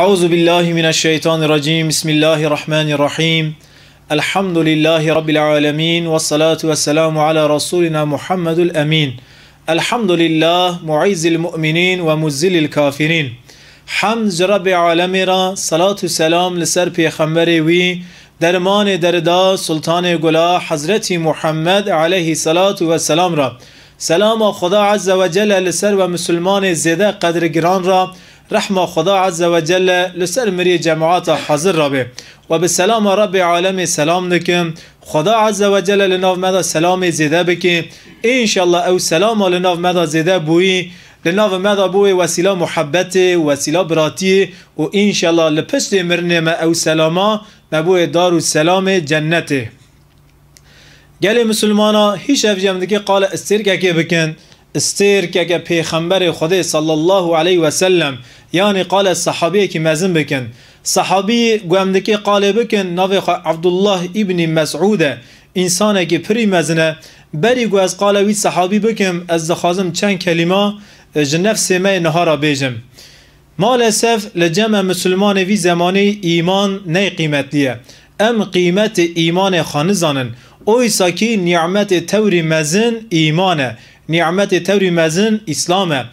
أعوذ بالله من الشيطان الرجيم بسم الله الرحمن الرحيم الحمد لله رب العالمين والصلاة والسلام على رسولنا محمد الأمين الحمد لله معز المؤمنين ومزل الكافرين حمد رب العالمين را صلات و سلام لسر پیغمبر وی درمان دردا سلطان گلا حضرت محمد عليه الصلاة والسلام را سلام خدا عز وجل لسر و مسلمان زیده قدر گران را رحمة خدا عز وجل لسر مري جماعات حاضر ربي و به سلام رب عالم سلام نکم خدا عز و جل لناو مدا سلام زیده بکی انشالله او سلام لناف مدا زیده بویی لناف مدا بوی وسیله محبت وسیله براتی و انشالله لپشت مرنه ما او سلاما مبوی دار و سلام جنته گلی مسلمانا هیچ افجام دکی قال استرگه که بکن استیر که که پیغمبر خدا صلی الله علیه و سلم یعنی قال صحابی که مزن بکن صحابی گومدکی قال بکن نوی عبدالله ابن مسعوده انسانه که پری مزنه بری گو از قال وی صحابی بکم از دخوازم چند کلمه جنف سمه نهارا بیجم مالسف لجمع مسلمان وی زمانه ایمان نه قیمتلیه ام قیمت ایمان خانزانن اویسا که نعمت توری مزن ایمانه نعمت توری مزن اسلامه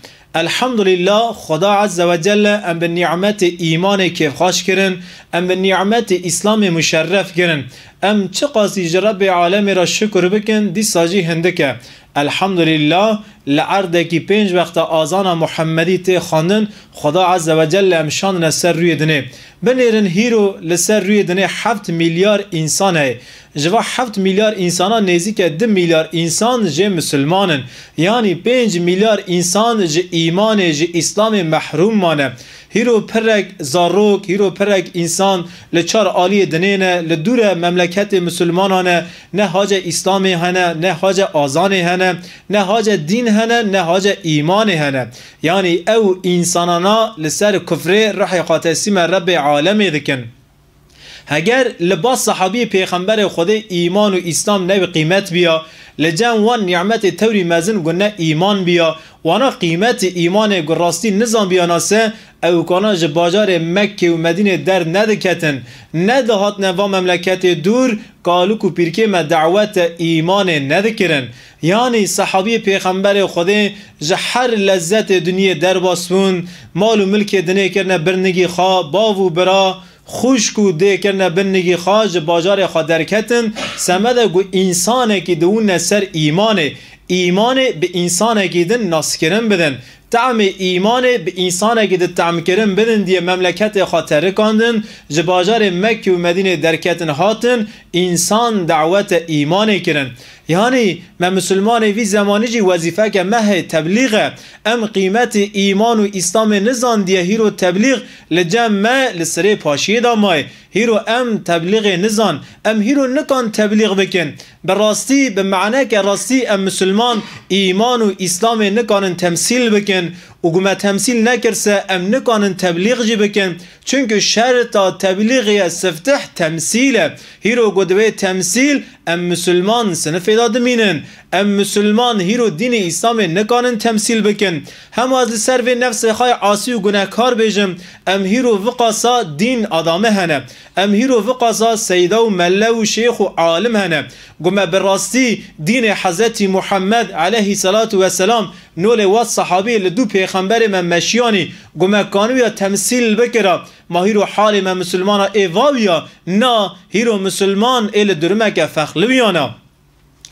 لله خدا عز و جل ام به نعمت ایمان که خوش کرن ام به نعمت اسلام مشرف کرن ام چه قاسی رب عالم را شکر بکن دی ساجی هندکه الحمدلله لعرد کی پنج وقت آزان محمدی تی خانن خدا عز و جل امشان نسر روی دنه بنیرن هیرو لسر روی دنه هفت میلیار انسانه جوا هفت میلیار نیزی که دم میلیار انسان جه مسلمانن یعنی پنج میلیار انسان جه ایمان جه اسلام محروم مانه هیرو پرک زاروک هیرو پرک انسان لچار عالی دنینه لدور مملکت مسلمانانه نه حاج اسلامی هنه نه حاج آزانی هنه نه حاج دین هنه نه حاج ایمان هنه یعنی او انسانانا لسر کفره رح قاتسیم رب عالمی دکن اگر لباس صحابی پیغمبر خود ایمان و اسلام نه قیمت بیا لجان وان نعمت توری مازن گنه ایمان بیا وانا قیمت ایمان گراستی بیا ناسه او کانا جباجار مکه و مدینه در ندکتن ندهات نوا مملکت دور کالو کو پیرکه ما دعوت ایمان ندکرن یعنی صحابی پیغمبر خوده جحر لذت دنیا در باسون مال و ملک دنیا کرنه برنگی خواه باو و برا خوشکو کو ده کرنه بنگی خواج باجار خواد درکتن، سمده گو انسانه که دون سر ایمانه ایمان به انسان گیدن ناس بدن تعم ایمان به انسان کیدن تعم کرن بدن دیه مملکت خاطر ترکاندن، جباجار مکی و مدینه درکتن هاتن انسان دعوت ایمان کرن یعنی ما مسلمان وی زمانی جی وظیفه که مه تبلیغ ام قیمت ایمان و اسلام نزان دیه هيرو تبلیغ لجم ما لسره پاشیه دا مای هیرو ام تبلیغ نزان ام هيرو نکان تبلیغ بکن براستی به معنی که راستی ام مسلمان ایمان و اسلام نکان تمثیل بکن و گمه تمثیل نکرسه ام نکانن تبلیغ جی بکن چونکه شرط تبلیغ سفتح تمثیله هیرو گدوه تمثیل ام مسلمان سنف داد مینن ام مسلمان هیرو دین اسلام نکانن تمثیل بکن هم از سر و نفس خای عاصی و گناهکار بیجم ام هیرو وقاسا دین آدامه هنه ام هیرو وقاسا سیده و مله و شیخ و عالم هنه قم براستي دين حضرت محمد عليه الصلاة والسلام نول وات صحابي لدو پیغمبر من مشياني قم کانویا تمثيل بكرا ما هيرو حال من مسلمان ايواويا نا هيرو مسلمان ایل درمك فخلويانا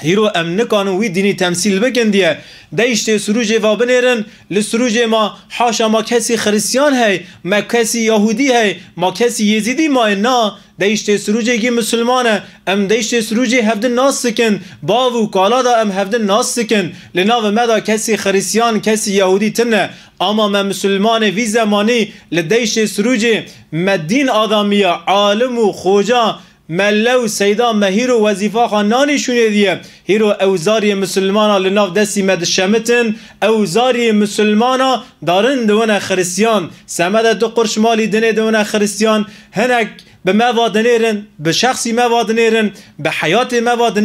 هیرو ام نکانو وی دینی تمثیل بکن دیه دیشت سروج و بنیرن لسروج ما حاشا ما کسی خریسیان هی ما کسی یهودی هی ما کسی یزیدی ما نه دیشت سروج گی مسلمانه ام دیشت سروج هفد ناس سکن باو کالا دا ام هفد ناس سکن و مدا کسی خریسیان کسی یهودی تنه اما ما مسلمان وی زمانی لدیشت سروج مدین آدمیه عالم و خوجه. ملو سيدا مهيرو وزيفا خاناني شوني دي هيرو اوزاري مسلمانا لناف مد مدشمتن اوزاري مسلمانا دارن دونا خريسيان سمد دو قرش مالي دنه دونا خريسيان هنك به مواد وادنیرن به شخصی مواد وادنیرن به حیات مواد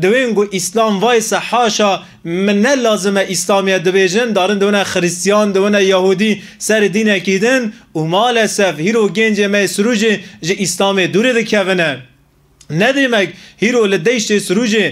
دوین گو اسلام وای حاشا من نه لازمه اسلامیه دویجن دارن دونه خریستیان دونه یهودی سر دین اکیدن و اصف هیرو گنج می سروجی جه اسلام دوره دکونه نه دیمک هیرو لدیشت سروجی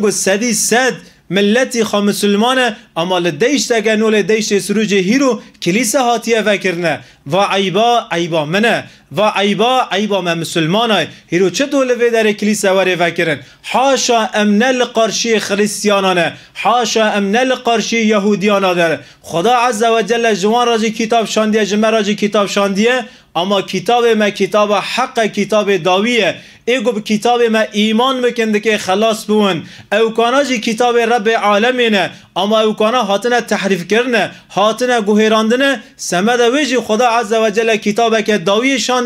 گو سدی سد ملتی خواه مسلمانه اما لدیش اگر نو لدیش سروج هیرو کلیسه هاتیه وکرنه و عیبا عیبا منه و عیبا عیبا ما مسلمان های هیرو چه دوله وی در کلیسا وره وکرن حاشا امنل قرشی خریستیانانه حاشا امنل قرشی یهودیان داره خدا عز و جل جوان راجی کتاب شاندیه جمع راجی کتاب شاندیه اما کتاب ما کتاب حق کتاب داویه ایگو به کتاب ما ایمان بکنده که خلاص بون اوکانا جی کتاب رب عالمینه اما اوکانا هاتنه تحریف کرنه هاتنه گوهراندنه سمده ویجی خدا عز و جل کتاب که داویه شان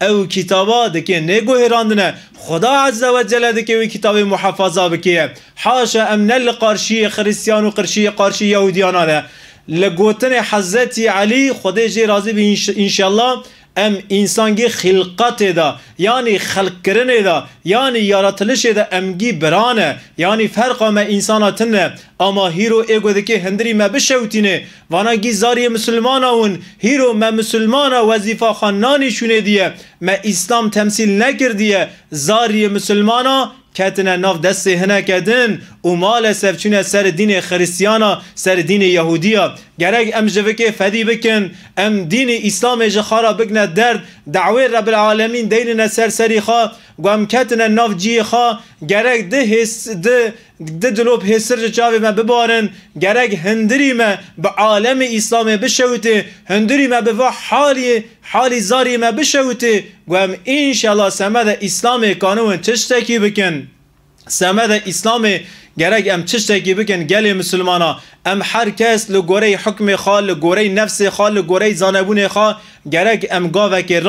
او کتابا دکه نگو هراندنه خدا عز و جل دکه وی کتاب محافظه بکیه حاشا امنل قارشی خریستیان و قرشی قارشی یهودیانانه لگوتن حضرت علی خدا جی راضی به انشالله em insangê xilqatê da yanî xelkirinê da yanî yaratılişê de emgî biran e yanî ferqa me insana tin e ama hîro êgo dikê hindirî me bişewtîne vana gî zariyê misilmana hûn hîro me misilmana wezîfa xananî şûnê diye me îslam temsîl nekirdiye zariyê misilmana کتن ناف دست هنا کدن و مال سفچونه سر دین خریسیانا سر دین یهودیا گرگ ام جوکه فدی بکن ام دین اسلام جخارا بکنه درد دعوی رب العالمين دین سر سری خوا گم کتن ناف جی خوا گرگ ده, ده ده دلوب هسر چاوی ما ببارن گرگ هندری ما به عالم اسلام بشوته هندری ما به حالی حالی زاری ما بشوته شاء انشالله سمد اسلام کانون چشتکی بکن سمد اسلام گرگ ام چشتکی بکن گلی مسلمانا ام هر کس لگوره حکم خال لگوره نفس خال لگوره زانبون خال گرگ ام گاوه که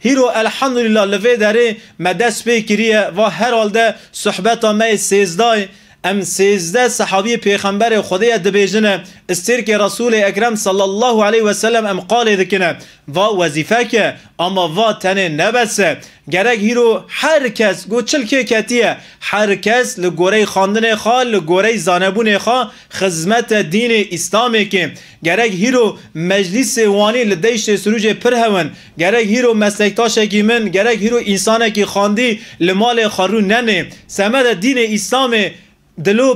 هیرو الحمدلله لفه داره مدست بکریه و هر حال ده صحبت ما سیزدای ام سیزده صحابی پیغمبر خدای دبیجنه استیر که رسول اکرم صلی الله علیه و سلم ام قال دکنه و وظیفه که اما و تنه نبسه گرگ هیرو هر کس گو چل که کتیه هر کس لگوره خاندن خواه لگوره زانبون خواه خزمت دین اسلامی که گرگ هیرو مجلس وانی لدیش سروج پر هون گرگ هیرو مسلکتاش که من گرگ هیرو انسانه که خاندی لمال خارو ننه سمد دین اسلامی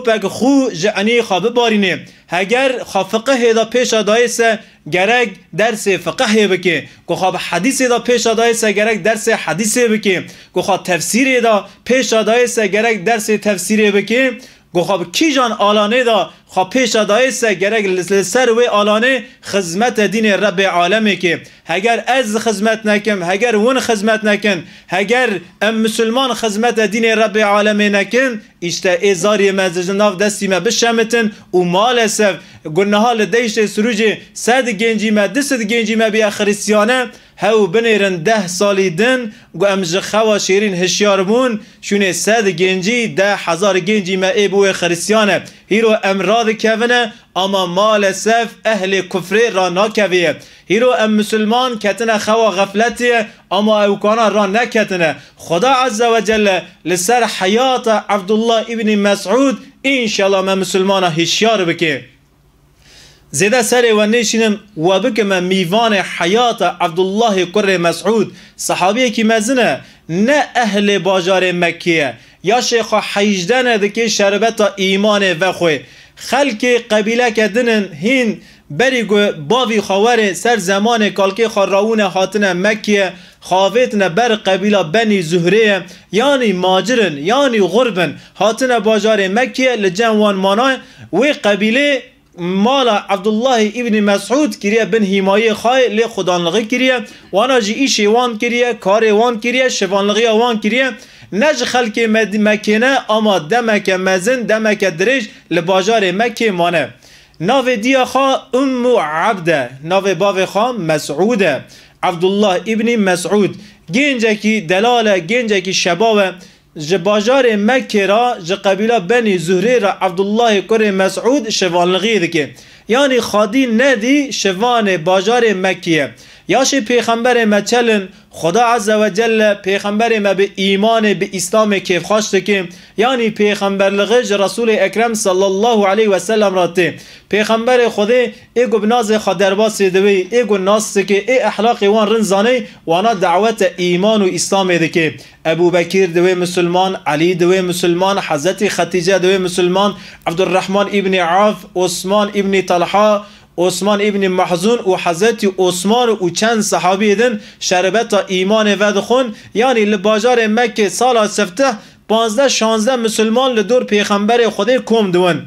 پگ خو جعنی خواب بارینه هگر خافقه دا پیش سه گرگ درس فقه بکی کو خواب حدیث دا پیش سه گرگ درس حدیث بکی کو خواب تفسیر دا پیش سه گرگ درس تفسیر بکی خب کی جان آلانه دا خب پیش دایست گرگ لسر وی آلانه خزمت دین رب عالمه که هگر از خزمت نکم هگر ون خزمت نکن هگر ام مسلمان خزمت دین رب عالمه نکن ایشته ازاری مزج ناف دستی ما بشمتن و سف گنهال دیشت سروج صد گنجی ما دست گنجی ما بیا خریسیانه هاو بنيرن ده سالي دن و ام خوا شيرين هشيار بون شوني ساد جنجي ده هزار گنجی ما اي بوه خريسيانه هيرو امراض كفنه اما مال سف اهل كفر را ناكفيه هیرو ام مسلمان کتنه خوا غفلتیه اما او را نکتنه خدا عز وجل لسر حیات عبدالله ابن مسعود ان شاء الله ما مسلمانه هشيار بكيه زده سر و نشینم و بکمه میوان حیات عبدالله کر مسعود صحابی که مزنه نه اهل باجار مکیه یا شیخ حیجدنه دکی شربت ایمان و خوی خلک قبیله دنن هین گو باوی خواره سر زمان کالکی خراونه حاتن مکیه خاویتن بر قبیله بنی زهره یعنی ماجرن یعنی غربن حاتن باجار مکیه لجنوان مانای وی قبیله مالا عبدالله ابن مسعود کریه بن هیمایی خواه لی خدانلغی کریه وانا جی ایشی وان کریه کاری وان کریه شفانلغی وان کریه نج خلک مکینه اما دمک مزن دمک درش لباجار مکی مانه ناو دیا خواه ام عبده ناو باو خواه مسعوده عبدالله ابن مسعود گنجکی دلاله گنجکی شبابه جباجار مکه را قبیله بنی زهری را عبدالله کر مسعود شوالغی دکه یعنی خادی ندی شوان باجار مکیه یاش پیغمبر ما چلن خدا عز و جل پیغمبر ما به ایمان به اسلام کیف خواست که یعنی پیغمبر لغج رسول اکرم صلی الله علیه و سلم راته پیغمبر خود ای گبناز خدر دوی ای ناس که ای احلاق وان رنزانه وانا دعوت ایمان و اسلام ده که ابو بکیر دوی مسلمان علی دوی مسلمان حضرت ختیجه دوی مسلمان عبدالرحمن ابن عاف عثمان ابن طلحه عثمان ابن محزون و حضرت عثمان و چند صحابی دن شربت ایمان خون یعنی لباجار مکه سال سفته پانزده شانزده مسلمان لدور پیغمبر خود کم دون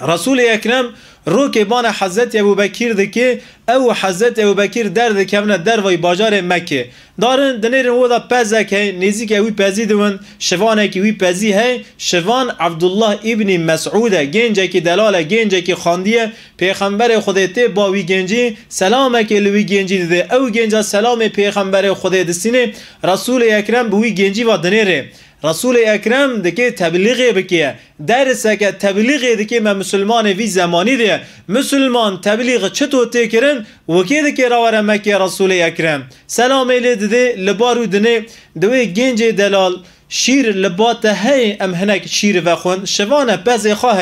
رسول اکرم روکه بان حضرت ابو بکیر ده که او حضرت ابو بکیر در ده کمنه در وی باجار مکه دارن دنیرن و دا پزه که نیزی که وی پزی دون شوانه که وی پزی هی شوان عبدالله ابن مسعوده گنجه که دلاله گنجه که خاندیه پیغمبر تی با وی گنجی سلامه که لوی گنجی ده او گنجه سلام پیغمبر خودت سینه رسول اکرم به وی گنجی و دنیره رسول اکرم دکه تبلیغ بکیه درس که تبلیغ دکه ما مسلمان وی زمانی ده مسلمان تبلیغ چطور تکرن و که دکه راور مکی رسول اکرم سلام ایلی ده لبارو دنه دوی گنج دلال شیر لبات هی ام هنک شیر و خون شوانه پز خواه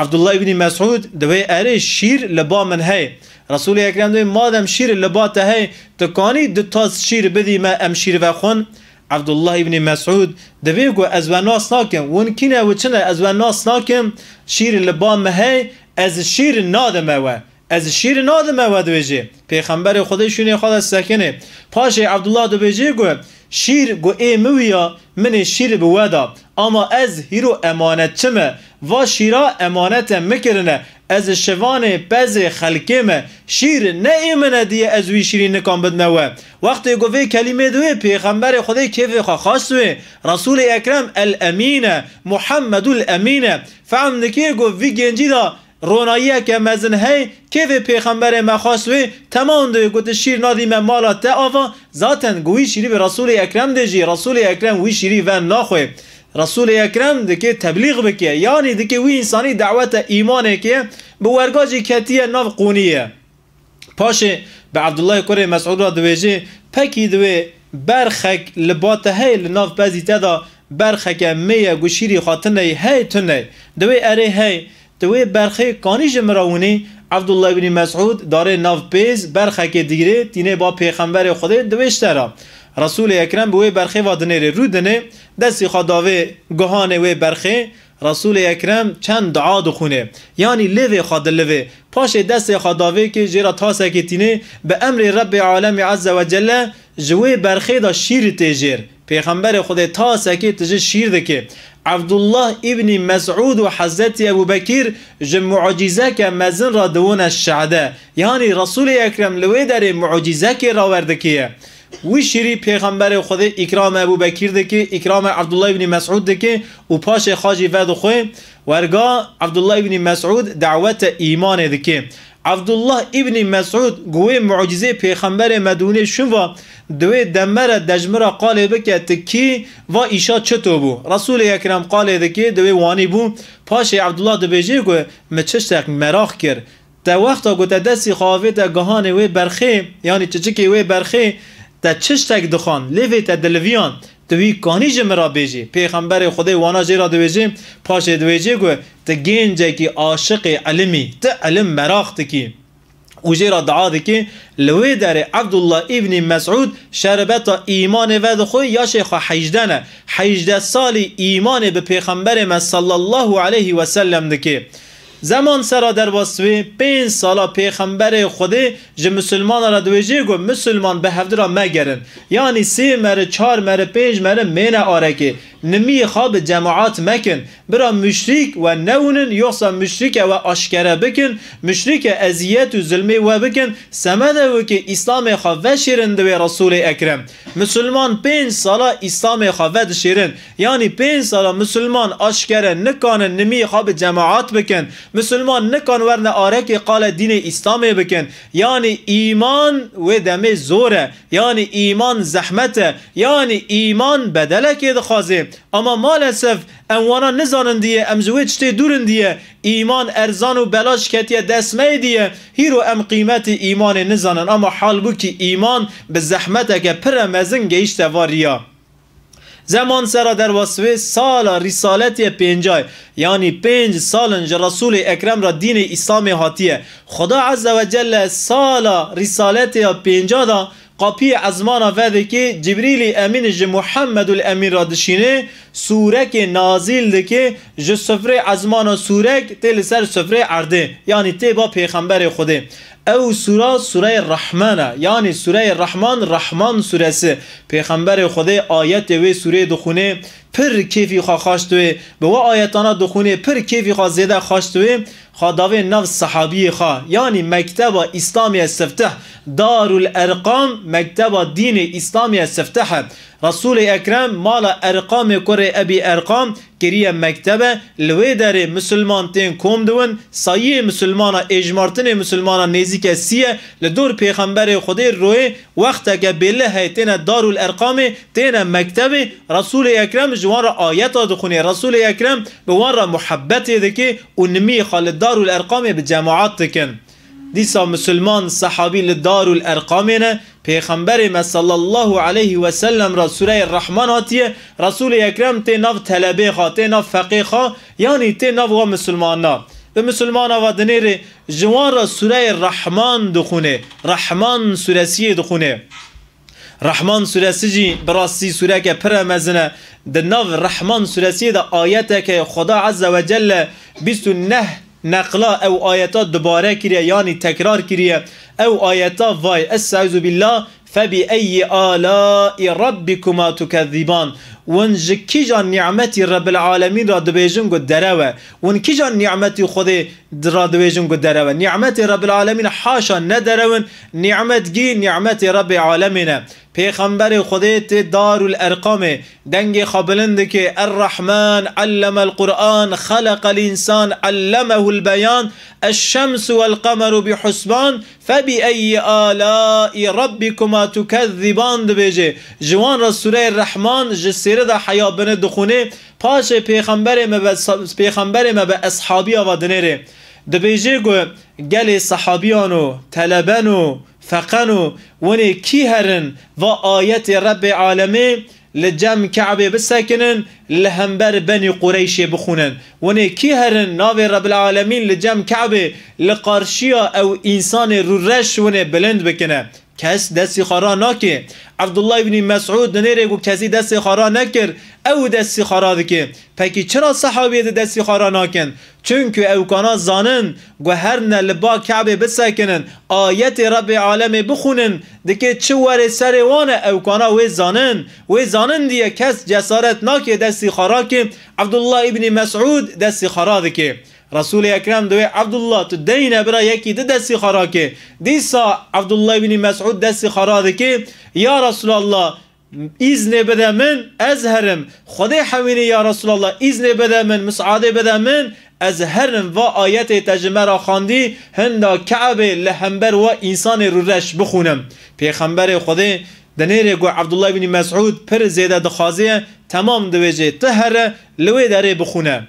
عبدالله ابن مسعود دوی اره شیر لبا من هی رسول اکرم دوی مادم شیر لبات هی تکانی دو تاز شیر بدی ما ام شیر و خون عبدالله ابن مسعود دوی گو از و ناس ناکم ون کینه و چنه از و ناس ناکم شیر لبا مهی از شیر نادمه و از شیر نادمه و دویجه پیغمبر خودشونه خدا سکنه پاش عبدالله دویجه گو شیر گو مویا من شیر بودا اما از هیرو امانت چمه و شیرا امانت مکرنه از شوان پز خلقه ما شیر نه دی از وی شیری نکام بدنوه. وقتی گوه کلمه دوی پیغمبر خدای کیف خواه رسول اکرم الامینه محمد الامینه فهم نکیه گوه وی گنجی دا رونایی که مزن هی کیف پیغمبر ما خواستوی تمام دوی گوه شیر نادی مالا تا آفا ذاتن گوی شیری به رسول اکرم دیجی رسول اکرم وی شیری ون نخوی رسول اکرم دکه تبلیغ بکه یعنی دکه وی انسانی دعوت ایمانه که به ورگاجی کتیه نو قونیه پاشه به عبدالله کره مسعود را دویجه پکی دوی برخک لباته هی لناف بازی تدا برخک میه گوشیری خاتنه هی تنه دوی اره هی دوی برخه کانی مراونی عبدالله بن مسعود داره ناف پیز برخک دیگره تینه با پیغمبر خوده دویشتره رسول اکرم به برخه و دنره رو دنه دستی خداوه گهانه و برخه رسول اکرم چند دعا دخونه یعنی لوه خود لوه پاش دست خداوه که جرا تاسه که تینه به امر رب عالم عز و جل جوه برخه دا شیر تجر پیغمبر خود تاسه که تجر شیر دکه عبدالله ابن مسعود و حضرت ابو بکر جم معجزه که مزن را دون الشعده یعنی رسول اکرم لوه داره معجزه که را ورده و شیری پیغمبر خود اکرام ابو بکیر ده که اکرام عبدالله ابن مسعود ده که و پاش خاجی ود خوی ورگا عبدالله ابن مسعود دعوت ایمان ده که عبدالله ابن مسعود گوی معجزه پیغمبر مدونه شون دوی دمره دجمره قاله بکت کی و ایشا چطو بو رسول اکرام قاله ده که دوی وانی بو پاش عبدالله دو بجه گوی مچشتک مراخ کرد تا وقتا گوه دستی خواهوی تا وی برخی یعنی چچکی وی برخی تا چشتک دخان لیوی تا دلویان توی کانی جمع را بیجی پیغمبر خدای وانا جی را دویجی پاش دویجی گو تا گینجه کی عاشق علمی تا علم مراخت کی او جی را دعا دکی لوی در عبدالله ابن مسعود شربت ایمان ود خوی یا شیخ حیجدنه حیجده سال ایمان به پیغمبر ما صلی الله علیه و سلم دکی زمان سرا در واسوی پین سالا پیغمبر خودی جه مسلمان را دویجی گو مسلمان به هفته را مگرن یعنی سی مره چار مره پینج مره مینه آرکی نمی خواب جماعات مکن برا مشریک و نونن یوسا مشریک و اشکره بکن مشریک اذیت و ظلمی و بکن سمده و که اسلام خواه شیرن دوی رسول اکرم مسلمان پین سالا اسلام خواه شیرن یعنی پین سالا مسلمان اشکره نکانن نمی خواب جماعات بکن مسلمان نکن ورنه آره که قال دین اسلام بکن یعنی ایمان و دم زوره یعنی ایمان زحمته یعنی ایمان بدله که دخوازه اما مالسف اموانا نزانن دیه امزوه چطه دورن دیه ایمان ارزان و بلاش کتیه دسمه دیه هیرو ام قیمت ایمان نزانن اما حال بو که ایمان به زحمته که پر مزن گیشت واریا زمان سرا در وسوه سال رسالت پنجای یعنی پنج سالنج رسول اکرم را دین اسلام هاتیه خدا عز و جل سال رسالت پنجا دا قاپی از ما وده که جبریل امین جه محمد الامین را دشینه سورک نازل ده که جه سفره از سورک تل سر سفره عرده یعنی تی با پیغمبر خوده او سورا سوره رحمانه یعنی سوره رحمان رحمان سی. پیغمبر خدا آیت و سوره دخونه پر کیفی خواه خاشتوه به و آیتانا دخونه پر کیفی خواه زیده خاشتوه خداوی نو صحابی خوا یعنی مکتب اسلامی سفته دار الارقام مکتب دین اسلامی سفته رسول اکرم مالا ارقام کره ابی ارقام گریه مكتبة لويداري مسلمان تین کم دون سایه مسلمان اجمارتن مسلمان نزیک سیه لدور پیغمبر خودی روی وقتا که بله هیتین دار الارقام تین مکتب رسول اکرم جوان را آیت دخونه رسول اکرم بوان را محبت دکه و نمی خالد دار الارقام به جماعات دکن ديسا مسلمان صحابی لدار الارقامینه پیغمبر ما صلى الله عليه وسلم رسول الرحمن هاتیه رسول اکرم تی ناف طلبه خواه تی ناف فقیه یعنی تی ناف و مسلمان نا و مسلمان و دنیر جوان رسول الرحمن دخونه رحمن سورسي دخونه رحمن سورسي جي براسي سورك که پر مزنه ده ناف رحمان سورسی ده آیت خدا عز وجل بسنه نقلا او آیتا دوباره کریه یعنی تکرار کریه او آیتا وای استعوذ بالله فبأي آلاء ربكما تكذبان وان کی جان رب العالمين را دبيجن قد دروا وان کی جان نعمتی خود را دبيجن قد دروا نعمت رب العالمين حاشا ندروا نعمت جي نعمت رب العالمين پیغمبر خودت دار الارقام دنگ خبلند که الرحمن علم القرآن خلق الانسان علمه البیان الشمس والقمر بحسبان فبی فبأي آلاء ربكما دو بیجه جوان را سوره الرحمن جسیر دا حیا بنه دخونه پاش پیغمبر ما به پیغمبر ما به اصحابی آوادنه ره دبیجه گو گل صحابیانو و فقنو وني كي هرن و آيات رب عالمي لجم كعبه بسكنن لهمبر بني قريش بخونن وني كي هرن ناوي رب العالمين لجم كعبه لقارشيا او انسان رورش وني بلند بكنه کس دستی خارا نکه عبدالله ابن مسعود نره گو کسی دست خارا نکر او دستی خارا دکه پکی چرا صحابیت دستی خارا نکن چونکه او کانا زانن گو هر نلبا کعبه بسکنن آیت رب عالم بخونن دکه چه ور سروان او کانا وی زانن وی زانن دیه کس جسارت نکه دستی خارا که عبدالله ابن مسعود دستی خارا دکه رسول اکرم دوی عبدالله تو دینه برا یکی ده دستی خرا که دیسا عبدالله بینی مسعود دستی خرا ده که یا رسول الله ایزن بده من از هرم خدا یا رسول الله ایزن بده من مسعاده بده من از هرم و آیت تجمه را خواندی هندا کعب لهمبر و انسان رو رش بخونم پیغمبر خدا دنیره گو عبدالله بن مسعود پر زیده دخازیه تمام دویجه تهره لوی داره بخونه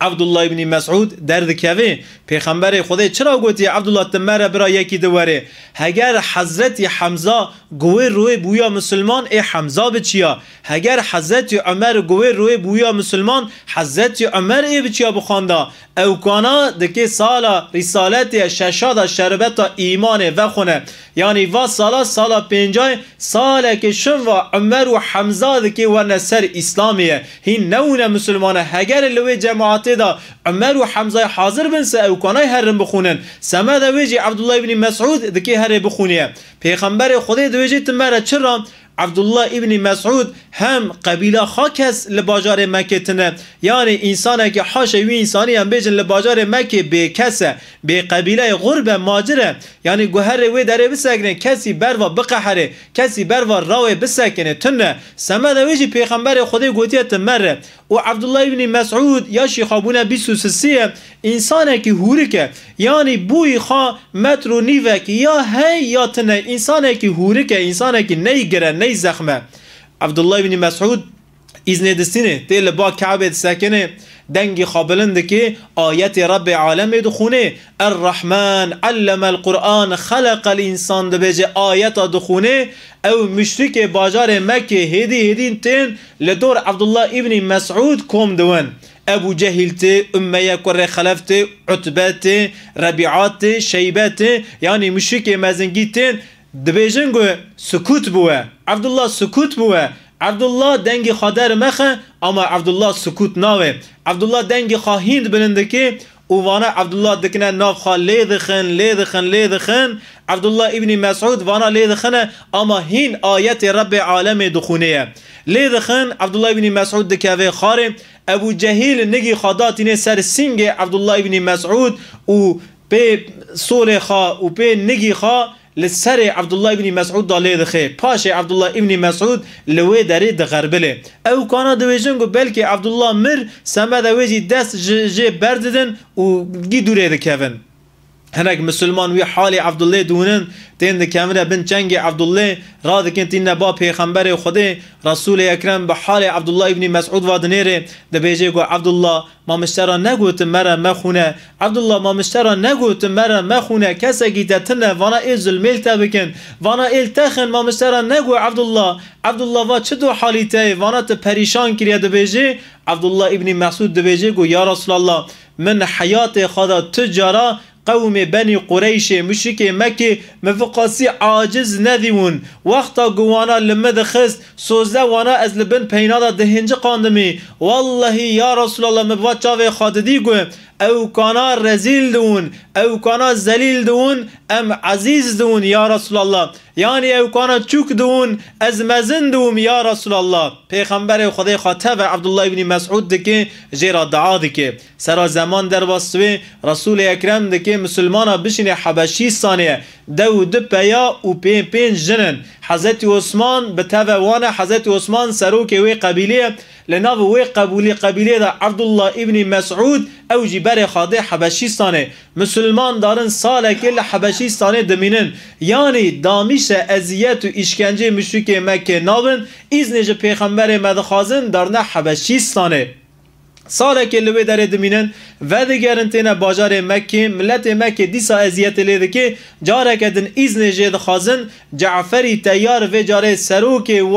عبدالله ابن مسعود درد دکوه پیغمبر خدا چرا گوتی عبدالله تمره برا یکی دواره؟ هگر حضرت حمزه گوه روی بویا مسلمان ای حمزه بچیا هگر حضرت عمر گوه روی بویا مسلمان حضرت عمر ای بچیا بخوانده اوکانا دکه سالا رسالت ششاد شربت ایمان و خونه یعنی و سالا سالا پنجای سال که شن و عمر و حمزه دکه ورن سر اسلامیه هی نون مسلمانه هگر لوی جماعت دا عمر و حمزه حاضر بن سه اوکانای هرن بخونن سمه دویجی عبدالله بن مسعود دکه هر بخونیه پیغمبر خدا دویجی تمره چرا عبدالله ابن مسعود هم قبیله خاکس است لباجار مکه تنه یعنی انسان که حاش وی انسانی هم بیجن لباجار مکه به کسه به قبیله غرب ماجره یعنی گوهر وی داره بسکنه کسی بروا بقهره کسی بروا راوی بسکنه تنه سمده ویجی پیغمبر خودی گوتیت مره و عبدالله ابن مسعود یا شیخابونه بی سوسسیه انسانه که هورکه یعنی بوی خا مترو و نیوه که یا هی یا تنه که هورکه انسانه که نیگره همه زخمه عبدالله بن مسعود از ندستینه تیل با کعبه سکنه دنگی خابلنده که آیت رب عالم دخونه الرحمن علم القرآن خلق الانسان ده بجه آیت دخونه او مشرک باجار مکه هدی هدی تین لدور عبدالله ابن مسعود کم دوان ابو جهل تی تی امیه کر خلف عطبه تی ربیعات تی شیبه تی یعنی مشرک مزنگی تین دبیجن گو سکوت بوه عبدالله سکوت بوه عبدالله دنگی خادر مخه اما عبدالله سکوت ناوه عبدالله دنگی خواهیند بلنده که وانا عبدالله دکنه ناف خا لیدخن لیدخن لیدخن عبدالله ابن مسعود وانا لیدخنه اما هین آیت رب عالم دخونه لیدخن عبدالله ابن مسعود وی خاره ابو جهیل نگی خاداتینه سر سینگ عبدالله ابن مسعود او به سور خا او به نگی خا لسر عبدالله ابن مسعود داله دخه پاش عبدالله ابن مسعود لوی دری د غربله او کانا دویجن گو بلکه عبدالله مر سمه دویجی دست جه برددن و گی دوره دکوین هناك مسلمان وی عبد عبدالله دونن تند کامره بن چنگ عبدالله راد دکن تین با پیغمبر خدا رسول اکرم به حال عبدالله ابن مسعود وادنیره ده بیجه گو عبدالله ما مشترا نگوت مرا مخونه عبدالله ما مشترا نگوت مرا مخونه کسی گیت تن وانا ای ظلمیل بکن وانا ایل تخن ما مشترا نگو عبدالله عبدالله وا چه دو حالی تی وانا ت پریشان کریه ده عبدالله ابن مسعود ده بیجه گو یا رسول الله من حیات خدا تجارا kavmi beni Kureyş'e müşrike Mekke mefukasi aciz nedivun. Vakta guvana limme de khist sözde vana ezlibin peynada dehinci kandimi. Vallahi ya Resulallah mevvaca ve khadidi gu. او كانا رزيل دون او كانا زليل دون ام عزيز دون يا رسول الله يعني او كانا تشوك دون از مزن دون يا رسول الله پیغمبر خدای خاطب عبد الله ابن مسعود دكي جيرا دعا دكي سرا زمان در واسوي رسول اکرم دكي مسلمانا بشين حبشي سانيه دو دو پيا و پين پين جنن حضرت عثمان به توان حضرت عثمان سروک وی قبیله لناو وی قبولی قبیله دا الله ابن مسعود او جبر خاده حبشیستانه مسلمان دارن سال کل حبشیستانه دمینن یعنی دامیش ازیت و اشکنجه مشرک مکه نابن ایزنج پیغمبر مدخازن دارن حبشیستانه سالک لوی در دمینن و دیگرن تینا باجار مکی ملت مکی دیسا ازیت لیده که که دن ایزن جید خازن جعفری تیار و جاره سروک و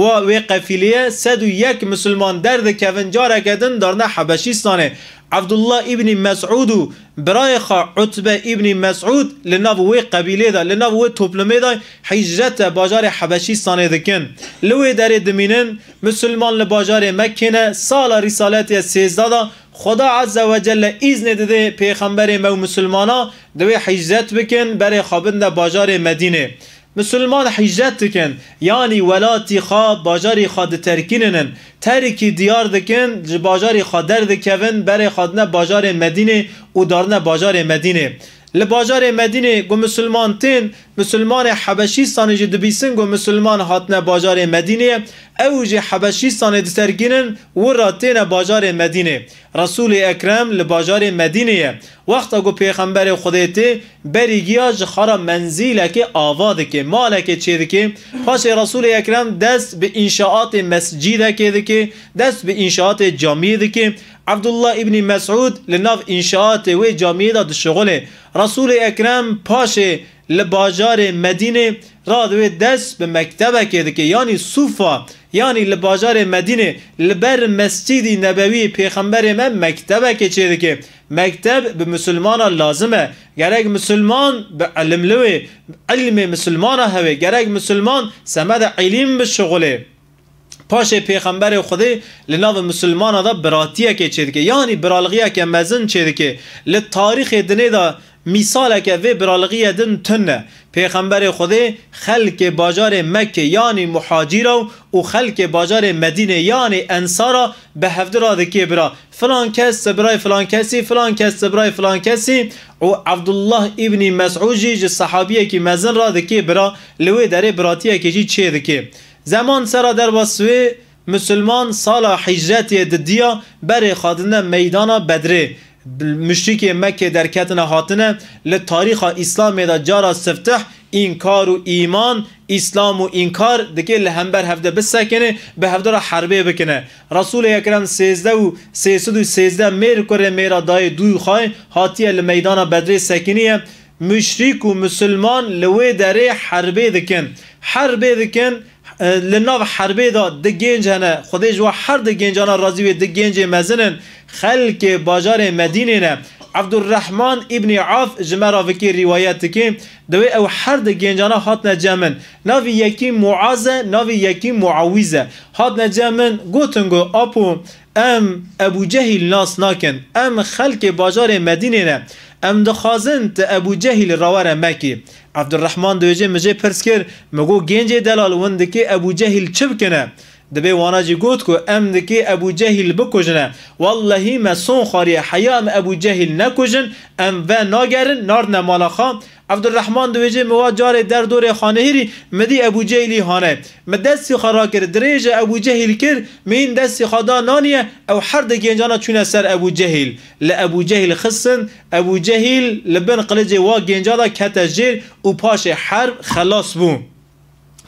و و قفیلیه سد و یک مسلمان درد کون که دن دارنه حبشیستانه عبدالله ابن مسعود برای خواه عتبه ابن مسعود لناو قبیله دا لناو وی توپلمه دا حجرت باجار حبشی سانه دکن لوی در دمینن مسلمان لباجار مکنه سال رسالت سیزده دا خدا عز و جل ایزن دده پیغمبر مو مسلمانا دوی حجرت بکن برای خوابند باجار مدینه مسلمان حجت دکن یعنی ولاتی خواب باجاری خواد ترکیننن ترکی دیار دکن باجاری خواد درد کوین بره خواد نه باجار مدینه او دارنه باجار مدینه لباجار مدینه گو مسلمان تین مسلمان حبشی سانه جی دبیسن گو مسلمان هاتن باجار مدینه او جی سانه دسرگینن و تین باجار مدینه رسول اکرم لباجار مدینه وقتا گو پیغمبر تی بری گیا جخارا منزیل که آواده که ماله که چیده که پاش رسول اکرم دست به انشاءات مسجیده که دست به انشاءات جامعه که عبد الله ابن مسعود لناف انشاءات و جامعه د شغل رسول اکرم پاش لباجار مدینه را و دست به مکتبه کرد که یعنی صوفا یعنی لباجار مدینه لبر مسجد نبوی پیغمبر من مکتبه که چیده که مکتب به مسلمان لازمه گرگ مسلمان به علم لوی علم مسلمان هوه گرگ مسلمان سمد علم به شغله پاش پیغمبر خدا لناو مسلمان دا براتیه که چید که یعنی برالغیه که مزن چید که تاریخ دنه دا مثال که وی برالغی دن تنه پیغمبر خدا خلق باجار مکه یعنی محاجر و خلق باجار مدینه یعنی انصار به هفته را دکی برا فلان کس سبرای فلان کسی فلان کس سبرای فلان کسی و عبدالله ابن مسعوجی صحابیه که مزن را دکی برا لوی داره براتیه که چی چه زمان سرا در واسوی مسلمان سال حجرت ددیا بر خادن میدان بدره مشرک مکه در کتن هاتنه تاریخ اسلام دا جارا سفتح انکار و ایمان اسلام و انکار دکه لهمبر هفته بسکنه به هفته را حربه بکنه رسول اکرم 13 و 313 میر کره میرا دای دو خواه هاتیه میدان بدره سکنیه مشرک و مسلمان لوی دره حربه دکن حربه دکن لناو حربه دا د گنج هنه خدای جو هر د گنجانا راضی وي د گنج مزنن خلق بازار مدینه نه عبد الرحمن ابن عاف جمرا وكي روايات كي دوي او هر د گنجانا هاتنا جامن ناوي يكي معازه ناوي يكي معاوزه هاتنا جامن گوتنگو اپو ام ابو جهل ناس ناکن ام خلق بازار مدینه نه ام دخوازن تا ابو جهل رواره مکی عبدالرحمن دوجه مجه پرس کر مگو گنج دلال وند که ابو جهل چه بکنه دبي وانا جي قوتكو ام دكي ابو جهل بكوجنا والله ما سون خاري حيا ام ابو جهل نكوجن ام و ناگرن نار نمالاخا عبد الرحمن دویجه موا جار در دور خانه هری مدی ابو جهلی هانه مدستی خرا کر دریج ابو جهل کر مین دستی خدا نانیه او هر د گنجانا چونه سر ابو جهل ل ابو جهل خصن ابو جهل لبن قلجه وا گنجادا کتجر او پاش حرب خلاص بو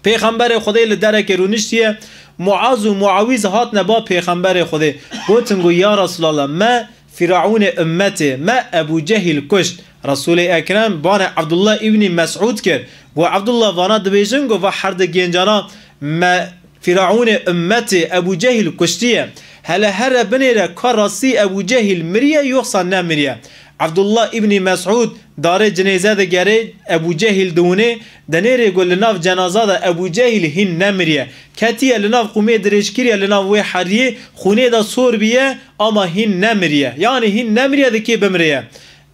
پیغمبر خدا لدرک رونشتیه معاذ و معاویز هات نبا پیغمبر خدای گوتن گو یا رسول الله ما فرعون امته ما ابو جهل کشت رسول اکرم بان عبدالله ابن مسعود کرد و عبدالله وانا دبیجن گو و هر گنجانا ما فرعون امته ابو جهل کشتیه هلا هر بنیره کار ابو جهل مریه یوخسان نمریه Abdullah ibn Mes'ud dare cenazede gere Ebu Cehil dune denere gol nav cenazada Ebu Cehil hin nemriye. Ketiye li nav kumiye direşkiriye li nav ve hariye khune da sorbiye ama hin nemriye. Yani hin nemriye de ki bimriye.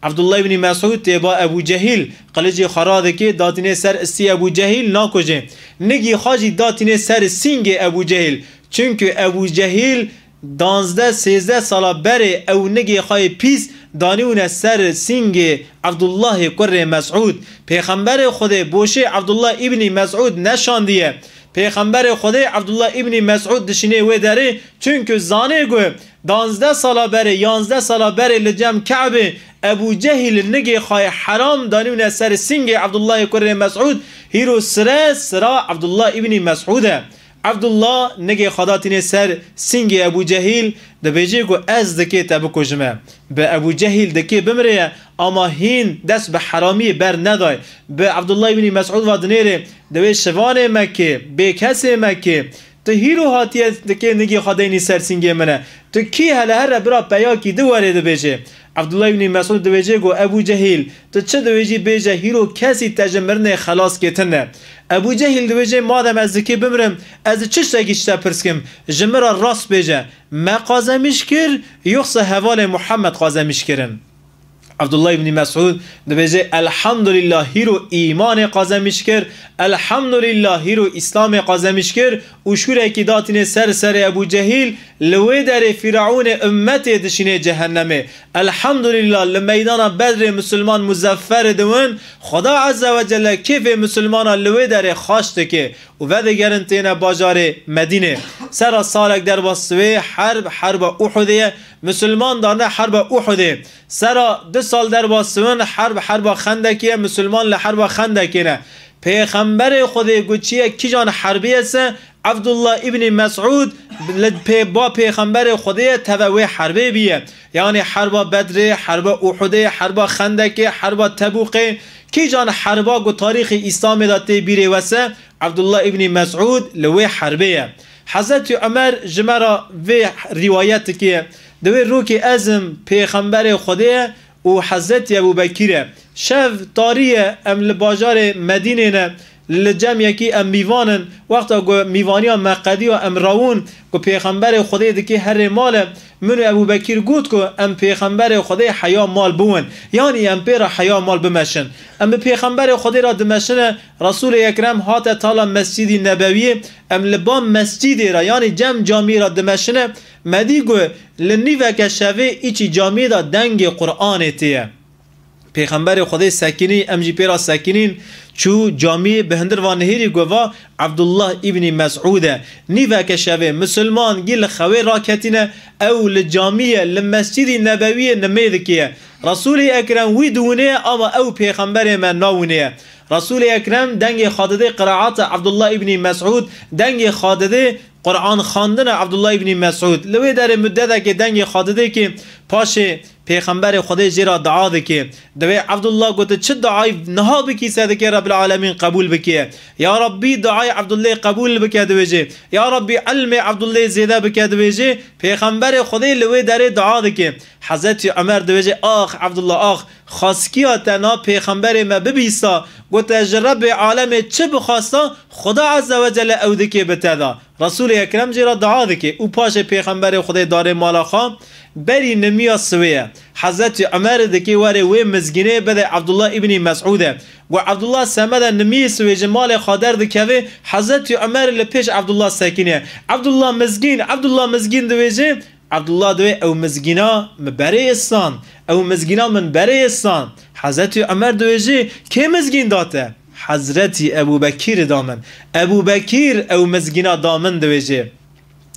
Abdullah ibn Mes'ud teba Ebu Cehil qilici xara ki datine ser isti Ebu Cehil nakoje. Nigi haci datine ser singe Ebu Cehil. Çünkü Ebu Cehil 12 13 sala beri ev nigi xay pis دانیون سر سینگ عبدالله قر مسعود پیغمبر خود بوشه عبدالله ابن مسعود نشاندیه پیغمبر خود عبدالله ابن مسعود دشینه و داره چون زانه گو دانزده سالا بره یانزده سالا بره لجم کعبه ابو جهل نگه خواه حرام دانیون سر سینگ عبدالله قر مسعود هیرو سره سره عبدالله ابن مسعوده عبدالله نگه خدا تینه سر سنگ ابو جهیل ده بیجه گو از دکی تا بکجمه به ابو جهیل دکی بمره اما هین دست به حرامی بر ندای به عبدالله ابن مسعود وادنیره ده به شوانه مکه به کس مکه Tu hîro hatiye dike nigî xadeynî sersingê min e. Tu kî hele here bira peyakî di werê dibêje. Abdullah ibn Mesud dibêje got Ebu Cehil tu çi dibêjî bêje hîro kesî te ji mirinê xelas ketin e. Ebu Cehil dibêje madem ez dikê bimirim ez di çiştekî ji te pirskim ji min re rast bêje me qazemiş kir yoxsa hevalê Muhammed qazemiş kirin. عبدالله ابن مسعود دویجه الحمدلله رو ایمان قزمش الحمدلله رو اسلام قزمش او شوره که داتین سر سر ابو جهیل لوی در فرعون امت دشینه جهنمه الحمدلله لمایدان بدر مسلمان مزفر دون خدا عز و جل کف مسلمان لوی در خاشت که و وده گرنتین باجار مدینه سر سالک در وصوه حرب حرب اوحوده مسلمان دانه حرب اوحده سرا دو سال در باسمن حرب حرب خندکی مسلمان لحرب خندکی نه پیغمبر خود گوچیه کی جان حربی است عبدالله ابن مسعود با پیغمبر خود تووی حربی بیه یعنی حرب بدر حرب احده حرب خندک حرب تبوقه کی جان حربا گو تاریخ اسلام داده بیره وسه عبدالله ابن مسعود لوی حربیه حضرت عمر را وی روایت که دوی رو که ازم پیغمبر خدا او حضرت ابو بکیره شف تاری امل باجار مدینه نه لجم یکی ام میوانن وقتا گو میوانی و مقدی و راون گو پیغمبر خدای دکی هر مال منو ابو بکیر گود گو ام پیغمبر خدای حیا مال بون یعنی ام پیر حیا مال بمشن ام پیغمبر خدای را دمشن رسول اکرم هات تالا مسجد نبوی ام لبام مسجد را یعنی جم جامی را دمشن مدی گو لنیوک شوه ایچی جامی دا دنگ قرآن تیه پیغمبر خدا سکینی ام جی پیرا سکینین چو جامی بهندر و نهری گوا عبد الله ابن مسعود نیو کشوه مسلمان گیل خوی راکتینه او لجامعه لمسجد نبوی نمید که رسول اکرم وی دونه اما او پیغمبر من ناونه رسول اکرم دنگ خادده قراعات عبدالله ابن مسعود دنگ خادده قرآن خواندن عبدالله ابن مسعود لوی در مدت که دنگ خادده که پاش پیغمبر خدا جرا دعا ده که دوی عبدالله گوته چه دعای نها بکی سده که رب العالمین قبول بکیه یا ربی دعای عبدالله قبول بکه دویجه یا ربی علم عبدالله زیده بکه دویجه پیغمبر خدا لوی در دعا ده که حضرت عمر دویجه آخ عبدالله آخ خواست کیا تنها پیغمبر ما ببیستا گوته رب عالم چه بخواستا خدا عز و جل او دکی دا. رسول اکرم را دعا دکی او پاش پیغمبر خدا داره مالا خواه. بری نمیا سویه حضرت عمر دکی وره وی مزگینه بده عبدالله ابن مسعوده و عبدالله سمده نمی سوی جمال خادر دکوه حضرت عمر لپیش عبدالله سکینه عبدالله مزگین عبدالله مزگین دویجه عبدالله دوی او مزگینا مبره استان او مزگینا من بره استان حضرت عمر دویجه که مزگین داته حضرتی ابو بکیر دامن ابو بکیر او مزگینا دامن دویجه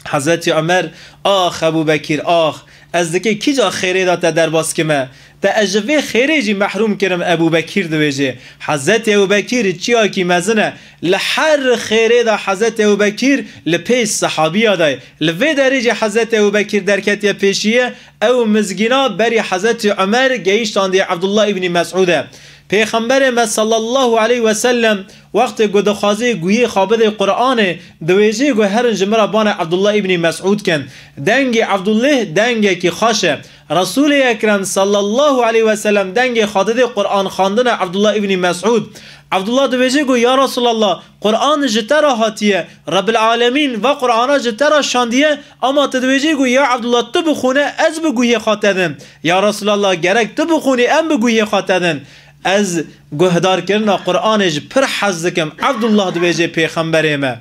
حضرت عمر آخ ابو بکیر آخ از دکه کی جا خیره داتا در باس که ما تا اجوه خیره جی محروم کرم ابو بکیر دویجه حضرت ابو بکیر چیا کی مزنه لحر خیره دا حضرت ابو بکیر لپیش صحابی آدای لوی جی حضرت ابو بکیر در کتی پیشیه او مزگینا بری حضرت عمر گیشتان دی عبدالله ابن مسعوده پیغمبر ما صلی الله علیه و سلم وقت خوازی گوی خابد قرآن دویجی گو هر جمرا بان عبدالله ابن مسعود کن دنگ عبدالله دنگ کی خاشه رسول اکرم صلی الله علیه و سلم دنگ خادد قرآن خواندن عبدالله ابن مسعود عبدالله دویجی گو یا رسول الله قرآن را هاتیه رب العالمین و قرآن را شاندیه اما تدویجی گو یا عبدالله تو بخونه از بگویی خاتدن یا رسول الله گرک تو بخونی ام بگویی خاتدن از گهدار کردن قرآن پر حظ کم عبدالله دو بیجه پیغمبر ما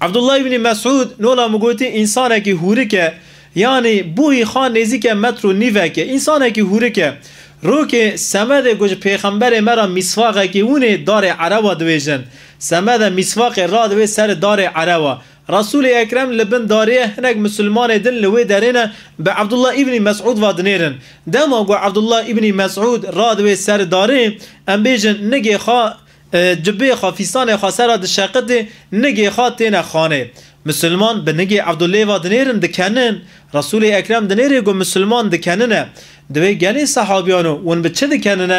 عبدالله ابن مسعود نولا مگوتی انسانه که هوری که یعنی بوی خان نیزی که مترو نیوه که انسانه که هوری که رو که سمد گوش پیغمبر مرا مسواقه که اونه دار عربا دویجن سمد مسواق را دوی سر دار عربا رسول اکرم لبن داره هنگ مسلمان دن لوی درینه به عبدالله ابن مسعود وادنیرن دما گو عبدالله ابن مسعود راد و سر داره ام بیجن نگی خوا اه، جبه خافیسان خاسر د شقت نگی خوا تین خانه مسلمان به نگی عبدالله وادنیرن دکنن رسول اکرم دنیره گو مسلمان دکننه دوی گلی صحابیانو ون به چه دکننه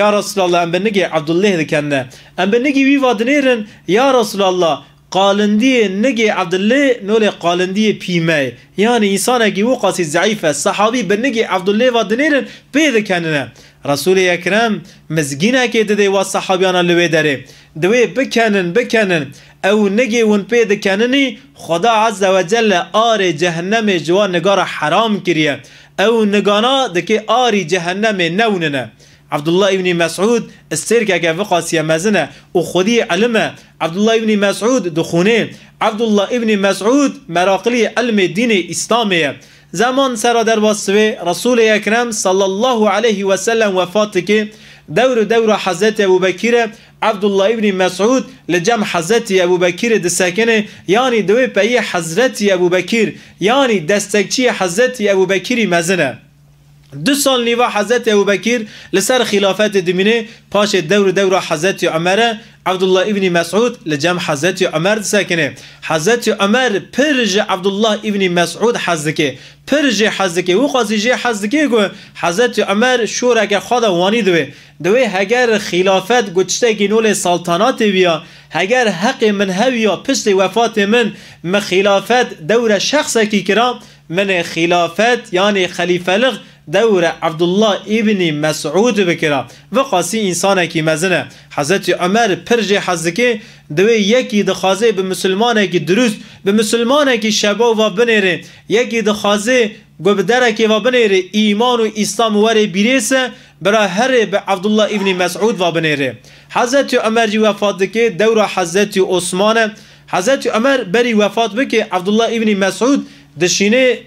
یا رسول الله ام به نگی عبدالله دکننه ام به نگی وی وادنیرن یا رسول الله قالندی نگه عبدالله نول قالندی پیمه یعنی انسان گی وقاسی ضعیفه صحابی به نگه عبدالله و دنیرن پیدا کننه رسول اکرم مزگینه که دده و صحابیان لوی داره دوی بکنن بکنن او نگه ون پیدا کننی خدا عز و جل آر جهنم جوان نگار حرام کریه او نگانا دکه آری جهنم نوننه عبد الله ابن مسعود السير استركا كفقاس يمزنا وخدي علم عبد الله ابن مسعود دخونه عبد الله ابن مسعود مراقلي علم الدين إسلامي زمان سرا در واسوه رسول اكرم صلى الله عليه وسلم وفاتك دور دور حضرت ابو بكر عبد الله ابن مسعود لجم حضرت ابو بکر دسکنه یعنی دوی پی حضرت ابو بكر یعنی دستکچی حضرت ابو بكر مزنه دو سال نیوا حضرت بکیر لسر خلافت دمینه پاش دور دور حضرت عمر عبدالله ابن مسعود لجم حضرت عمر سکنه حضرت عمر پرج عبدالله ابن مسعود پر پرج حزدکه و جه حزکه گو حضرت عمر شور که خدا وانی دوه دوه هگر خلافت گوچته گنول سلطانات بیا هگر حق من هویا پشت وفات من مخلافت دور شخص کی کرا من خلافت یعنی خلیفه لغ دور عبدالله ابن مسعود بکرا و خاصی انسانه کی مزنه حضرت عمر پرج حزکه دوی یکی دخوازه به مسلمانه کی درست به مسلمانه کی شبا و بنره یکی دخوازه گبدره که و بنره ایمان و اسلام وره بیریسه برا هر به عبدالله ابن مسعود و بنره حضرت عمر جی وفات که دور حضرت عثمانه حضرت عمر بری وفات بکه عبدالله ابن مسعود دشینه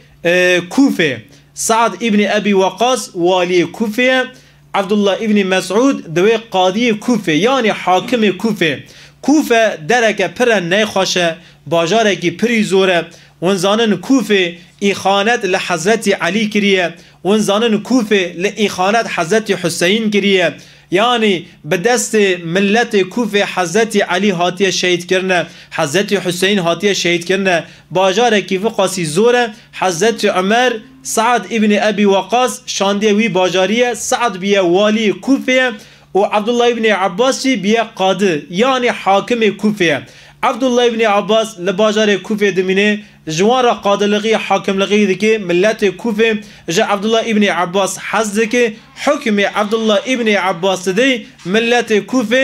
کوفه سعد ابن أبي وقاص والي كوفة عبد الله ابن مسعود دوي قاضي كوفة يعني حاكم كوفة كوفة درك پر نخوشه باجاره کی پری زوره ونزانن کوفه اخانت لحضرت علی کریه ونزانن کوفه لإخانت حضرت حسين كريه يعني بدست ملت كوف حزت علي هاتي شهيد كرنا حزت حسين هاتي شهيد كرنا باجار كيف قاسي زوره حزت عمر سعد ابن ابي وقاص شاندي وي باجاريه سعد بيا والي کوفه و الله ابن عباسي بيا قاضي يعني حاكم کوفه عبد الله بن عباس لباجاري كوفي دميني جوان را قادلغي حاكم لغي ديكي ملت كوفي جا عبد الله ابن عباس حز ديكي حكم عبد الله ابن عباس دي ملت كوفي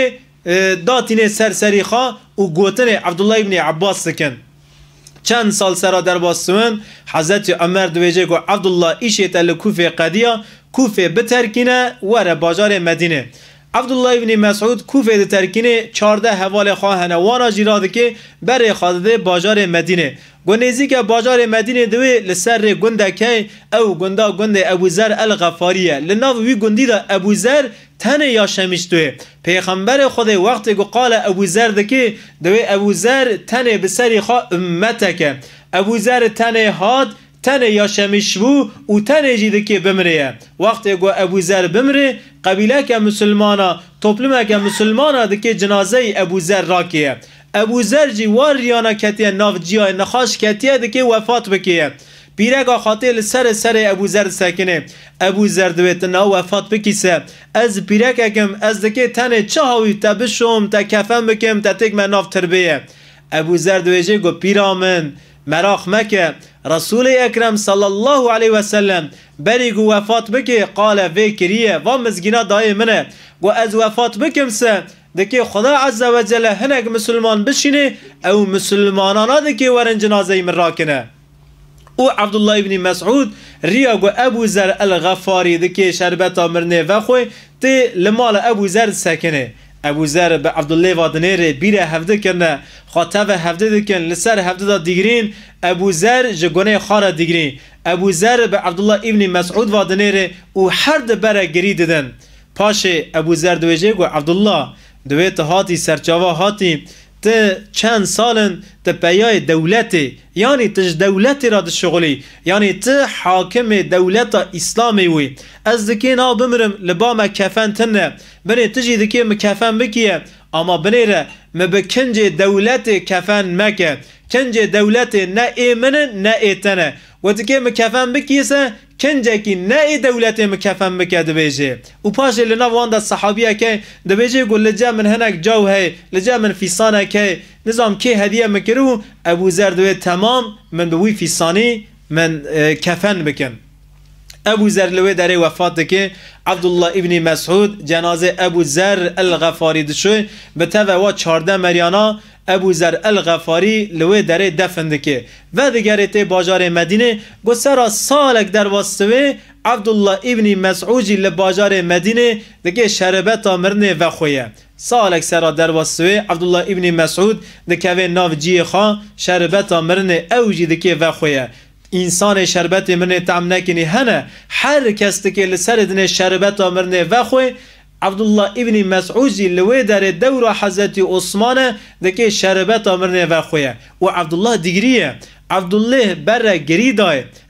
داتيني سر سريخا و قوتني عبد الله ابن عباس دکن چند سال سرا در باستوان حضرت عمر دویجه که عبدالله ایشه تل کوفه قدیه کوفه بترکینه وره باجار مدینه عبدالله بن مسعود کوفه ده ترکینه 14 حوال خواهنه وانا جیراد که بر خاده باجار مدینه گنیزی که باجار مدینه دوی لسر گنده که او گنده گنده ابوذر الغفاریه لناو وی گندی دا ابوذر تنه یا شمیش دوی پیغمبر خود وقتی گو قال ده دکه دوی ابوذر تنه به سری خواه امتکه ابوذر تنه هاد تنه یا شمیش بو او تنه جیده که بمریه. وقتی گو ابوذر بمره قبیله که ها، توپلمه که ها دکه جنازه ابو را راکیه ابو زر جی وار ریانا کتیه ناف جیه نخاش کتیه دکه وفات بکیه بیرگا خاطر سر سر ابو زر سکنه ابو زر دویت نا وفات بکیسه از بیرگ اکم از دکه تن چه هاوی تا بشوم تا کفن بکم تا تک من ناف تربیه ابو زر دویجه گو پیرامن مراخ مكة رسول اكرم صلى الله عليه وسلم بريقو وفات بك قال في كريه ومزقنا داي منه وأز وفات بكمسه دكي خدا عز وجل هنك مسلمان بشيني او مسلمانانا دكي ورن جنازه من راكنه او عبد الله ابن مسعود رياغو ابو زر الغفاري دكي شربتا مرنه وخوي تي لمال ابو ذر سكنه ابو زر به عبدالله وادنه ری بیره هفته کرنه خاطب هفته دکن لسر هفته دا دیگرین ابو زر جگونه خارا دیگرین ابو زر به عبدالله ابن مسعود وادنه او هر ده بره گری ددن پاشه ابو زر دویجه گو عبدالله دویت هاتی سرچاوه هاتی ده چند سالن ده پیای دولتی یعنی تج دولتی را ده شغلی یعنی ته حاکم دولت اسلامی وی از دکی نا بمرم لبا کفن تنه بنی تجی دکی مکفن بکیه اما بنی را مبکنج دولت کفن مکه کنج دولت نه ایمنه نه ایتنه وتكي مكفن بكيسا كنجاكي ناي دولتي مكفن بكا دبيجي وباشي لنا واندا الصحابية كي دبيجي يقول لجا من هناك جو هی لجا من فیسانه كي نظام كي هدية مکرو ابو زردوه تمام من بوی فیسانی من كفن بكن ابو ذر لوی در وفات که عبدالله ابن مسعود جنازه ابو ذر الغفاری دشو به توا 14 مریانا ابو زر الغفاری لوی در دفند که و ته بازار مدینه گسرا سالک در واسطه عبدالله ابن مسعودی لباجار مدینه دگه شربت آمرنه و خویه سالک سرا در واسطه عبدالله ابن مسعود دکه ناو جی خان شربت آمرنه اوجی دکه و خویه انسان شربت مرنه تعم نکنی هنه هر کس که لسر دن شربت مرنه وخوی عبدالله ابن مسعودی لوی در دور حضرت عثمان دکه شربت مرنه وخوی و عبدالله دیگریه عبدالله بره گری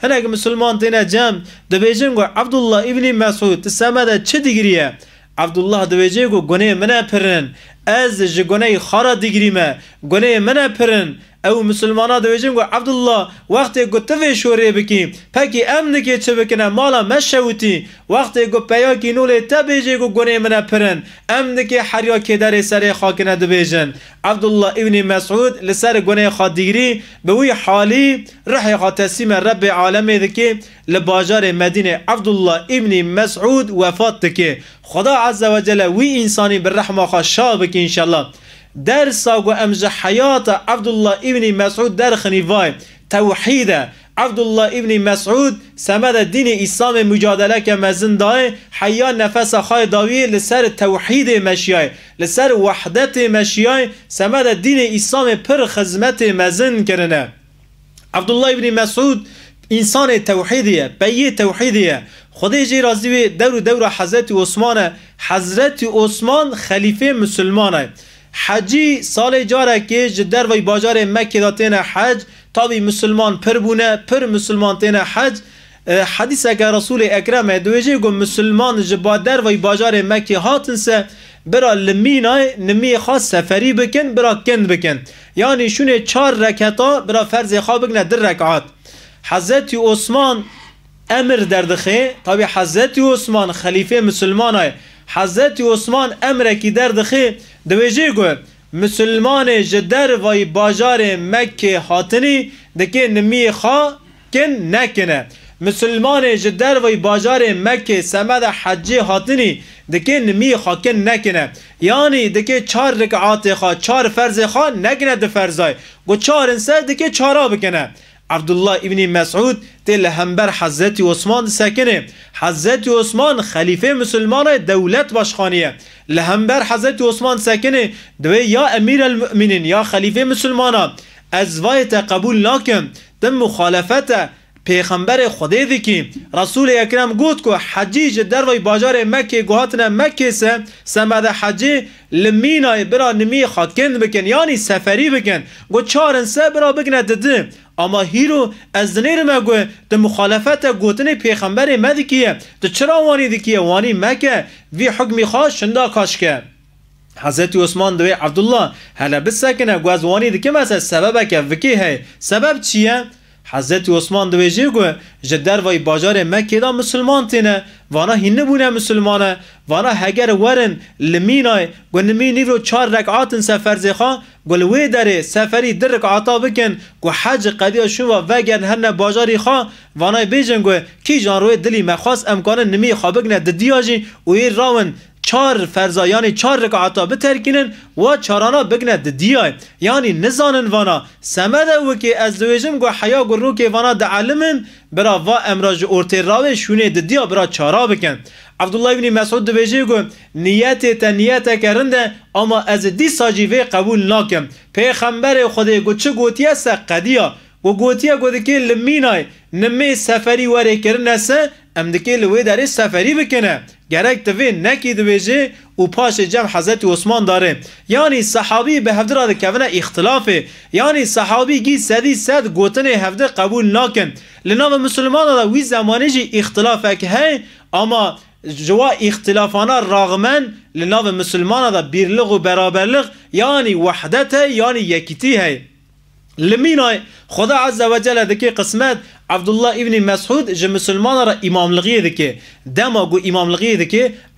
هنه هنگ مسلمان تینه جمع بیجن گو عبدالله ابن مسعود تسامده چه دیگریه عبدالله بیجن گو گناه منه پرن از جگنه خارا دیگریمه گناه منه پرن او مسلمانا دویجیم گو عبدالله وقتی گو تفی شوری بکی پکی امن که چه بکنه مالا مشوتی وقتی گو پیا کی نولی تبیجی گو گونه من پرن امن که حریا که در سر خاکنه دویجن عبدالله ابن مسعود لسر گونه خادگیری به وی حالی رحی خاتسیم رب عالمی دکی لباجار مدینه عبدالله ابن مسعود وفات دکی خدا عز و جل وی انسانی بالرحمه خواه شابکی انشالله درسا و امج حیات الله ابن مسعود در خنیوای توحید الله ابن مسعود سمد دین اسلام مجادله که مزن دای حیا نفس خای داوی لسر توحید مشیای لسر وحدت مشیای سمد دین اسلام پر خدمت مزن کرنه الله ابن مسعود انسان توحیدیه بیه توحیدیه خدای جی راضی دور دور حضرت عثمان حضرت عثمان خلیفه مسلمانه حجی سال جاره که در وی باجار مکه دا تین حج تا وی مسلمان پر بونه پر مسلمان تین حج حدیث که رسول اکرم دویجه گو مسلمان جبا در وی باجار مکه هاتن سه برا های نمی خاص سفری بکن برا کند بکن یعنی شونه چار رکتا برا فرض خواب بکنه در رکعات حضرت عثمان امر در دخه طبی حضرت عثمان خلیفه مسلمان های حضرت عثمان امر کی در دخه دویجه گو مسلمان جدر وای باجار مکه حاطنی دکه نمی خوا کن نکنه مسلمان جدر وی باجار مکه سمد حجی حاطنی دکه نمی کن نکنه یعنی دکه چار رکعات خوا چار فرز خوا نکنه ده فرزای گو چار انسر دکه چارا بکنه عبد الله ابن مسعود تل همبر حضرت عثمان ساكنه حضرت عثمان خليفه مسلمان دولت باشخانيه لهمبر حضرت عثمان ساكنه دوی یا امیر المؤمنین یا خلیفه مسلمان ازوايت قبول لكن تم مخالفته پیغمبر خدای دی کی رسول اکرم گوت که حجیج در وی باجار مکه گوهاتن مکه سه سمد حجی لمینای برا نمی کند بکن یعنی سفری بکن گو چارن سه برا بکنه دده اما هیرو از دنیر ما گو ده مخالفت گوتن پیغمبر ما کی ده چرا وانی کی وانی مکه وی حکمی خواه شندا کاش که حضرت عثمان دوی عبدالله هلا بسکنه گو از وانی کی مثلا سبب که وکی سبب چیه؟ حضرت عثمان دویجی گو جدر وای باجار مکه دا مسلمان تینه وانا هینه بونه مسلمانه وانا هگر ورن لمینای گو نمینی رو چار رکعات سفر زیخان گل لوی داره سفری در رکعاتا بکن گو حج قدیه وگر وگن نه باجاری خان وانای بیجن گو کی جان روی دلی مخواست امکانه نمی خوابگنه ددیاجی آجی اوی راون چار فرزا یعنی چار رکعتا بترکینن و چارانا بگند دیای یعنی نزانن وانا سمده و که از دویجم گو حیا گو رو که وانا ده علمن برا و امراج ارتی راوی شونه ده دیا برا چارا بکن عبدالله ابن مسعود دویجه گو نیت تا نیت کرنده اما از دی ساجیوه قبول ناکم پیغمبر خود گو چه گوتیه سقدیا و گوتیه گو ده که لمینای نمی سفری وره کرنسه ام دکی لوی سفری بکنه گرک دوی نکی دویجه او پاش جمع حضرت عثمان داره یعنی صحابی به هفته را دکونه اختلافه یعنی صحابی گی سدی سد گوتن هفته قبول ناکن لناو مسلمان را وی زمانه جی اختلافه که هی اما جوا اختلافانا راغمن لناو مسلمان را بیرلغ و برابرلغ یعنی وحدت یعنی یکیتی هی لمينوي خدا عز وجل جل دکی عبد الله ابن مسعود جه مسلمان را اماملغی دکی دما گو اماملغی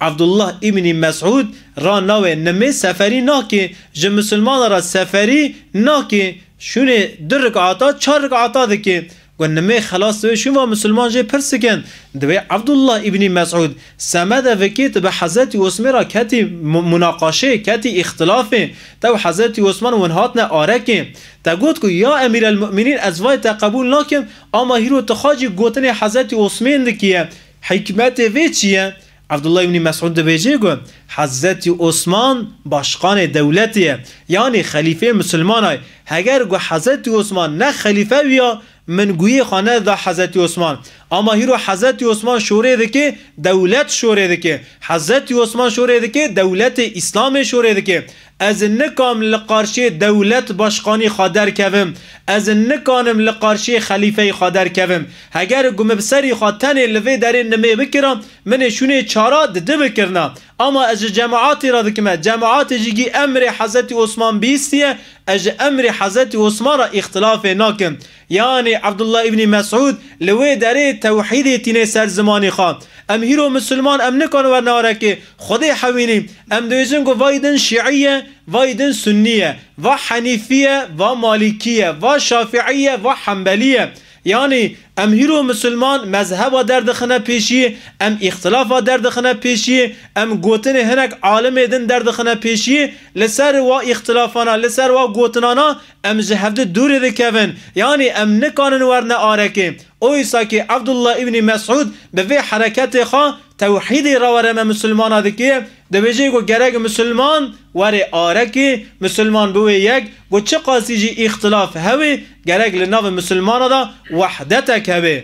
عبد الله ابن مسعود را ناوه نمی سفری ناکی جه مسلمان را سفری ناکی شونه در عطا چار رکعاتا دکی گنمه خلاص دوی شما مسلمان جه پرسکن دوی عبدالله ابن مسعود سمد وکیت به حضرت عثمان را کتی مناقشه کتی اختلاف تو حضرت عثمان ونهات نه آرکه تا گوت که یا امیر المؤمنین از وای تقبول ناکم اما هیرو تخاجی گوتن حضرت عثمان دکیه حکمت وی چیه؟ عبدالله ابن مسعود دبیجه گو حضرت عثمان باشقان دولتیه یعنی خلیفه مسلمان های اگر گو حضرت عثمان نه خلیفه بیا من گوی خانه دا حضرت عثمان Ama hiro Hazreti Osman şöyle dedi devlet şöyle dedi Hazreti Osman şöyle dedi devleti İslam'ı şöyle dedi Ez nikam li karşı devlet başkanı xader kevim. Ez nikanim li karşı halifeyi xader kevim. Heger gumebseri xatene li ve derin nime bikiram mene şune çara didi bikirna. Ama ez cemaati radikime cemaati jigi emri Hazreti Osman biistiye ez emri Hazreti Osman'a ihtilafe nakim. Yani Abdullah İbni Mes'ud li ve derin توحید تینه سر زمانی خواه ام هیرو مسلمان ام نکن و ناره که خود حوینی ام دویزن گو وایدن شیعیه وایدن سنیه و حنیفیه و مالکیه و شافعیه و حنبلیه یعنی ام هیرو مسلمان مذهب در دخنه پیشی ام اختلاف در دخنه پیشی ام گوتن هنک عالم دن در دخنه پیشی لسر و اختلافانا لسر و گوتنانا ام جهفت دور دکوین یعنی ام نکانن ورن آرکی اویسا که عبدالله ابن مسعود به حرکت خواه توحید روارم مسلمان دکیه دبیجی گو گرگ مسلمان وری آرکی مسلمان بوی یک گو چه قاسیجی اختلاف هوی گرگ لناو مسلمان دا وحدتک هوی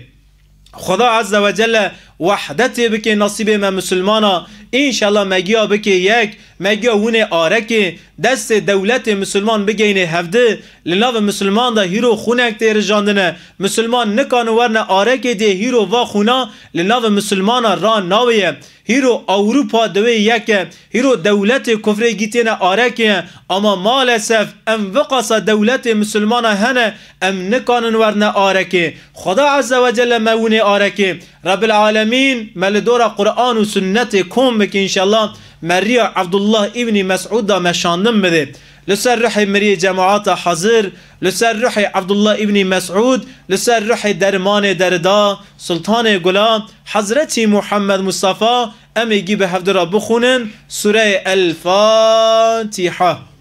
خدا عز و جل وحدت بکه نصیب ما مسلمانا انشالله مگیا بکه یک مگیا هونه آرکه دست دولت مسلمان بگینه هفده لناو مسلمان دا هیرو خونک تیر جاندنه مسلمان نکانه ورنه آرکه ده هیرو و خونا لناو مسلمانا را ناویه هیرو اوروپا دوی یک هیرو دولت کفر گیتین آرکه اما مالسف ام وقاس دولت مسلمان هنه ام نکانن ورنه آرکه خدا عز و جل مونه آرکه رب العالمين دورا قرآن و سنت بك إن شاء الله مريا عبد الله ابن مسعود مشاندن بده لسر روحي مري جماعات حاضر لسر روحي عبد الله ابن مسعود لسر روحي درمان دردا سلطان گلا حضرت محمد مصطفى امي جيب هفدرا بخونن سوره الفاتحه